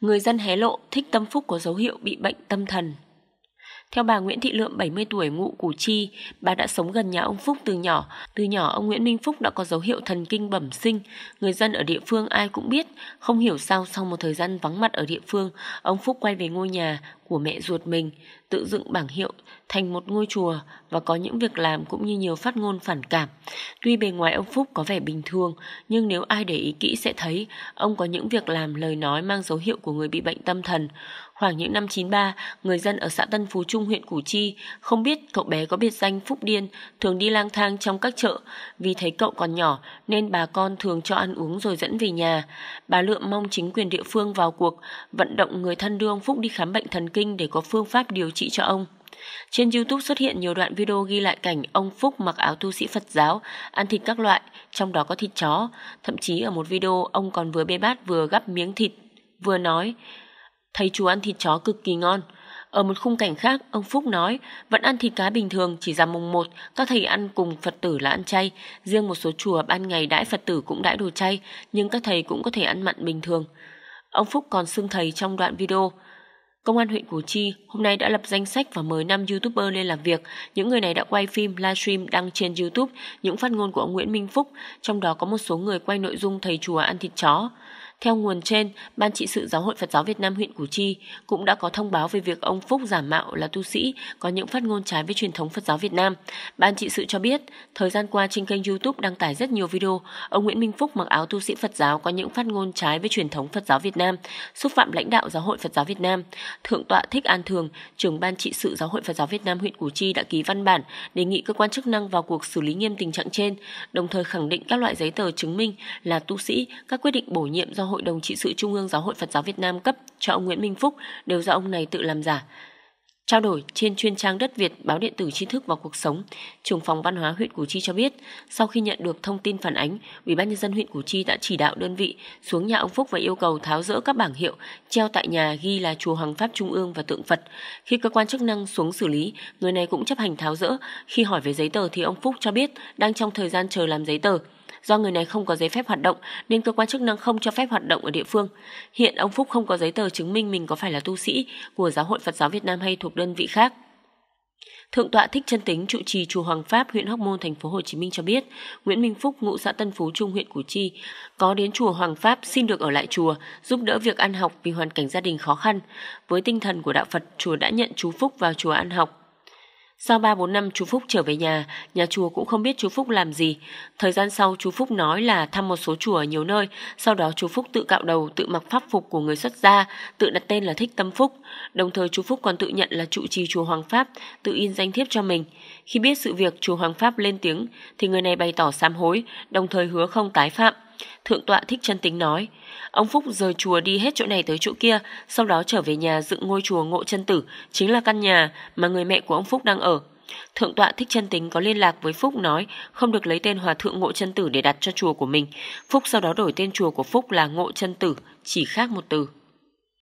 người dân hé lộ thích tâm phúc có dấu hiệu bị bệnh tâm thần theo bà Nguyễn Thị Lượm 70 tuổi ngụ Củ Chi, bà đã sống gần nhà ông Phúc từ nhỏ. Từ nhỏ ông Nguyễn Minh Phúc đã có dấu hiệu thần kinh bẩm sinh. Người dân ở địa phương ai cũng biết, không hiểu sao sau một thời gian vắng mặt ở địa phương, ông Phúc quay về ngôi nhà của mẹ ruột mình, tự dựng bảng hiệu thành một ngôi chùa và có những việc làm cũng như nhiều phát ngôn phản cảm. Tuy bề ngoài ông Phúc có vẻ bình thường, nhưng nếu ai để ý kỹ sẽ thấy ông có những việc làm lời nói mang dấu hiệu của người bị bệnh tâm thần. Khoảng những năm 93, người dân ở xã Tân Phú Trung huyện Củ Chi không biết cậu bé có biệt danh Phúc Điên, thường đi lang thang trong các chợ. Vì thấy cậu còn nhỏ nên bà con thường cho ăn uống rồi dẫn về nhà. Bà Lượm mong chính quyền địa phương vào cuộc, vận động người thân đưa ông Phúc đi khám bệnh thần kinh để có phương pháp điều trị cho ông. Trên YouTube xuất hiện nhiều đoạn video ghi lại cảnh ông Phúc mặc áo tu sĩ Phật giáo, ăn thịt các loại, trong đó có thịt chó. Thậm chí ở một video, ông còn vừa bê bát vừa gắp miếng thịt, vừa nói Thấy chú ăn thịt chó cực kỳ ngon. Ở một khung cảnh khác, ông Phúc nói, vẫn ăn thịt cá bình thường, chỉ giảm mùng 1, các thầy ăn cùng Phật tử là ăn chay. Riêng một số chùa ban ngày đãi Phật tử cũng đãi đồ chay, nhưng các thầy cũng có thể ăn mặn bình thường. Ông Phúc còn xưng thầy trong đoạn video. Công an huyện Củ Chi hôm nay đã lập danh sách và mời 5 YouTuber lên làm việc. Những người này đã quay phim, livestream đăng trên YouTube những phát ngôn của ông Nguyễn Minh Phúc, trong đó có một số người quay nội dung thầy chùa ăn thịt chó. Theo nguồn trên, Ban trị sự Giáo hội Phật giáo Việt Nam huyện Củ Chi cũng đã có thông báo về việc ông Phúc giả mạo là tu sĩ có những phát ngôn trái với truyền thống Phật giáo Việt Nam. Ban trị sự cho biết, thời gian qua trên kênh YouTube đăng tải rất nhiều video ông Nguyễn Minh Phúc mặc áo tu sĩ Phật giáo có những phát ngôn trái với truyền thống Phật giáo Việt Nam, xúc phạm lãnh đạo Giáo hội Phật giáo Việt Nam. Thượng tọa Thích An Thường, trưởng Ban trị sự Giáo hội Phật giáo Việt Nam huyện Củ Chi đã ký văn bản đề nghị cơ quan chức năng vào cuộc xử lý nghiêm tình trạng trên, đồng thời khẳng định các loại giấy tờ chứng minh là tu sĩ, các quyết định bổ nhiệm do Hội đồng Trị sự Trung ương Giáo hội Phật giáo Việt Nam cấp cho ông Nguyễn Minh Phúc đều do ông này tự làm giả. Trao đổi trên chuyên trang Đất Việt báo điện tử tri thức và cuộc sống, trưởng phòng văn hóa huyện Củ Chi cho biết, sau khi nhận được thông tin phản ánh, Ủy ban nhân dân huyện Củ Chi đã chỉ đạo đơn vị xuống nhà ông Phúc và yêu cầu tháo rỡ các bảng hiệu treo tại nhà ghi là chùa Hoàng Pháp Trung ương và tượng Phật. Khi cơ quan chức năng xuống xử lý, người này cũng chấp hành tháo rỡ. Khi hỏi về giấy tờ thì ông Phúc cho biết đang trong thời gian chờ làm giấy tờ. Do người này không có giấy phép hoạt động nên cơ quan chức năng không cho phép hoạt động ở địa phương. Hiện ông Phúc không có giấy tờ chứng minh mình có phải là tu sĩ của Giáo hội Phật giáo Việt Nam hay thuộc đơn vị khác. Thượng tọa Thích Chân Tính trụ trì chùa Hoàng Pháp, huyện Hóc Môn, thành phố Hồ Chí Minh cho biết, Nguyễn Minh Phúc, ngụ xã Tân Phú Trung, huyện Củ Chi, có đến chùa Hoàng Pháp xin được ở lại chùa, giúp đỡ việc ăn học vì hoàn cảnh gia đình khó khăn. Với tinh thần của đạo Phật, chùa đã nhận chú Phúc vào chùa ăn học. Sau 3-4 năm chú Phúc trở về nhà, nhà chùa cũng không biết chú Phúc làm gì. Thời gian sau chú Phúc nói là thăm một số chùa ở nhiều nơi, sau đó chú Phúc tự cạo đầu, tự mặc pháp phục của người xuất gia, tự đặt tên là Thích Tâm Phúc. Đồng thời chú Phúc còn tự nhận là trụ trì chùa Hoàng Pháp, tự in danh thiếp cho mình. Khi biết sự việc chùa Hoàng Pháp lên tiếng thì người này bày tỏ sám hối, đồng thời hứa không tái phạm. Thượng tọa Thích Chân Tính nói, Ông Phúc rời chùa đi hết chỗ này tới chỗ kia, sau đó trở về nhà dựng ngôi chùa Ngộ Chân Tử, chính là căn nhà mà người mẹ của ông Phúc đang ở. Thượng tọa Thích Chân Tính có liên lạc với Phúc nói không được lấy tên Hòa thượng Ngộ Chân Tử để đặt cho chùa của mình. Phúc sau đó đổi tên chùa của Phúc là Ngộ Chân Tử, chỉ khác một từ.